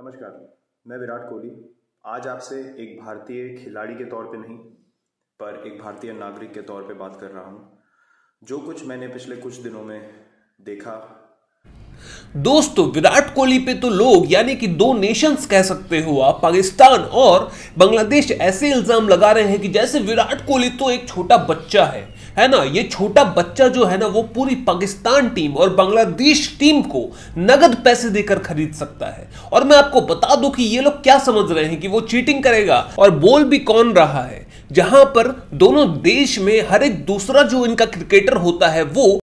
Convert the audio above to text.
नमस्कार मैं विराट कोहली आज आपसे एक भारतीय खिलाड़ी के तौर पे नहीं पर एक भारतीय नागरिक के तौर पे बात कर रहा हूँ जो कुछ मैंने पिछले कुछ दिनों में देखा दोस्तों विराट कोहली पे तो लोग यानी कि दो नेशंस कह सकते हो आप पाकिस्तान और बांग्लादेश ऐसे इल्जाम लगा रहे हैं कि जैसे विराट कोहली तो एक छोटा बच्चा है है ना ये छोटा बच्चा जो है ना वो पूरी पाकिस्तान टीम और बांग्लादेश टीम को नगद पैसे देकर खरीद सकता है और मैं आपको बता दूं कि ये लोग क्या समझ रहे हैं कि वो चीटिंग करेगा और बोल भी कौन रहा है जहां पर दोनों देश में हर एक दूसरा जो इनका क्रिकेटर होता है वो